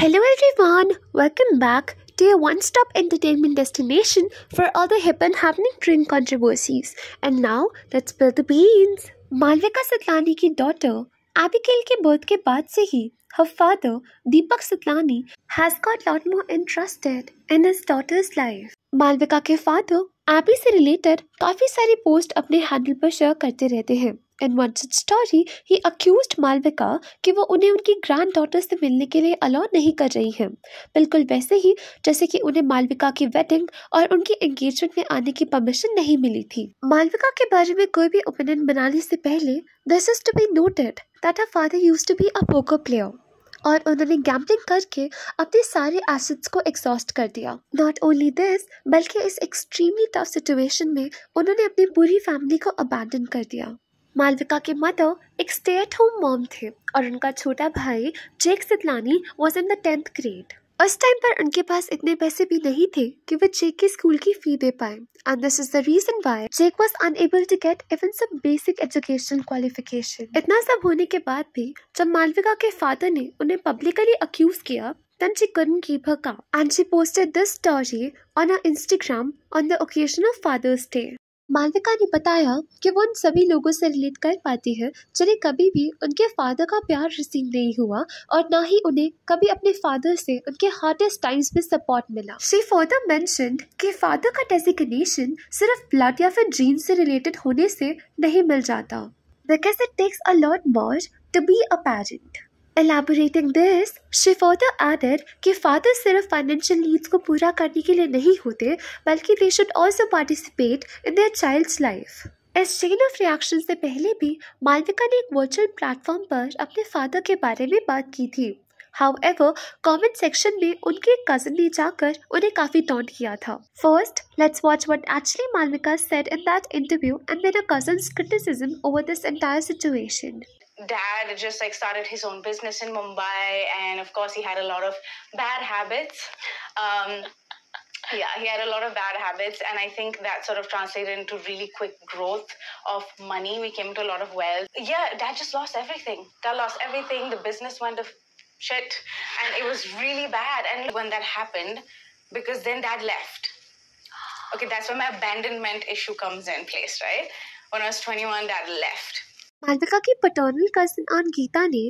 Hello everyone, welcome back to your one stop entertainment destination for all the hip and happening trend controversies. And now, let's spill the beans. Malvika Satlani ki daughter, Abigail ke birth ke baad se hi, her father, Deepak Satlani, has got lot more interested in his daughter's life. Malvika ke father, Abby se related, काफी सारी post अपने handle पर share करते रहते हैं in one such story ही accused Malvika कि वो उन्हें उनकी ग्रैंड डॉटर से मिलने के लिए अलाउ नहीं कर रही हैं बिल्कुल वैसे ही जैसे कि उन्हें मालविका की वेडिंग और उनकी एंगेजमेंट में आने की परमिशन नहीं मिली थी मालविका के बारे में कोई भी ओपिनियन बनाने से पहले this is to be noted that her father use to be a poker player और उन्होंने गैम्बलिंग करके अपने सारे एसेट्स को एग्जॉस्ट कर दिया नॉट ओनली दिस बल्कि इस एक्सट्रीमली टफ सिचुएशन में उन्होंने अपनी पूरी फैमिली को अबैंडन कर दिया मालविका के मदर एक स्टे एट होम मॉम थे और उनका छोटा भाई Jake Sitlani was in the tenth grade उस टाइम पर उनके पास इतने पैसे भी नहीं थे कि वे जेक के स्कूल की फी दे पाए and this is the reason why Jake was unable to get even some basic education qualification इतना सब होने के बाद भी जब मालविका के फादर ने उन्हें पब्लिकली अक्यूज किया then she couldn't keep her calm and she posted this story on her Instagram on the occasion of Father's Day. Malvika ने बताया कि वो उन सभी लोगों से रिलेट कर पाती है जिन्हें कभी भी उनके फादर का प्यार रिसीव नहीं हुआ और ना ही उन्हें कभी अपने फादर से उनके हार्डेस्ट टाइम्स में सपोर्ट मिला शी फर्दर मैंशनड कि फादर का डेजिग्नेशन सिर्फ ब्लड या फिर जीन से रिलेटेड होने से नहीं मिल जाता because it takes a lot more to be a parent elaborating this she further added कि फादर सिर्फ फाइनेंशियल नीड्स को पूरा करने के लिए नहीं होते बल्कि they should also participate in their child's life इस चेन ऑफ रिएक्शन से पहले भी मालविका ने एक वर्चुअल प्लेटफॉर्म पर अपने फादर के बारे में बात की थी हाउ एवर कॉमेंट सेक्शन में उनके कजन ने जाकर उन्हें काफी टॉन्ट किया था first let's watch what actually Malvika said in that interview and then a cousin's criticism over this entire situation dad just like started his own business in Mumbai, and of course, he had a lot of bad habits. Um, yeah, he had a lot of bad habits, and I think that sort of translated into really quick growth of money. We came to a lot of wealth. Yeah, dad just lost everything. Dad lost everything. The business went to shit, and it was really bad. And when that happened, because then dad left. Okay, that's where my abandonment issue comes in place, right? When I was 21, dad left Malvika की paternal cousin ऑन गीता ने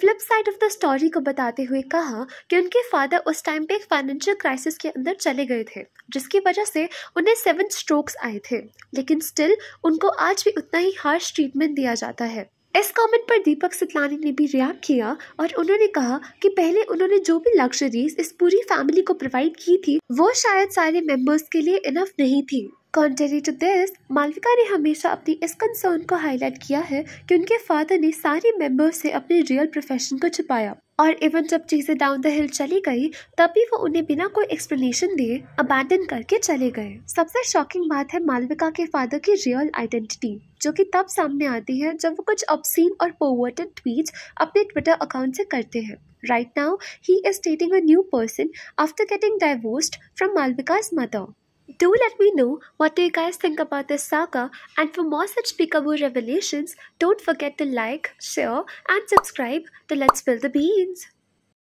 flip side of the story को बताते हुए कहा कि उनके father उस टाइम पे एक फाइनेंशियल क्राइसिस के अंदर चले गए थे जिसकी वजह से उन्हें सेवन स्ट्रोक्स आए थे लेकिन स्टिल उनको आज भी उतना ही हार्श ट्रीटमेंट दिया जाता है इस कमेंट पर दीपक सतलानी ने भी रिएक्ट किया और उन्होंने कहा कि पहले उन्होंने जो भी लग्जरीज इस पूरी फैमिली को प्रोवाइड की थी वो शायद सारे मेंबर्स के लिए इनफ नहीं थी कॉन्ट्री टू दिस मालविका ने हमेशा अपनी इस कंसर्न को हाईलाइट किया है कि उनके फादर ने सारे मेंबर्स से अपने रियल प्रोफेशन को छुपाया और इवन जब चीज़ें डाउन द हिल चली गई तब भी वो उन्हें बिना कोई एक्सप्लेनेशन दिए अबैंडन करके चले गए सबसे शॉकिंग बात है मालविका के फादर की रियल आइडेंटिटी जो कि तब सामने आती है जब वो कुछ ऑब्सीन और पोवर्टेड ट्वीट अपने ट्विटर अकाउंट से करते हैं right now he is dating a new person after getting divorced from Malvika's mother Do let me know what you guys think about this saga and for more such peekaboo revelations, don't forget to like, share and subscribe to Let's Fill the Beans.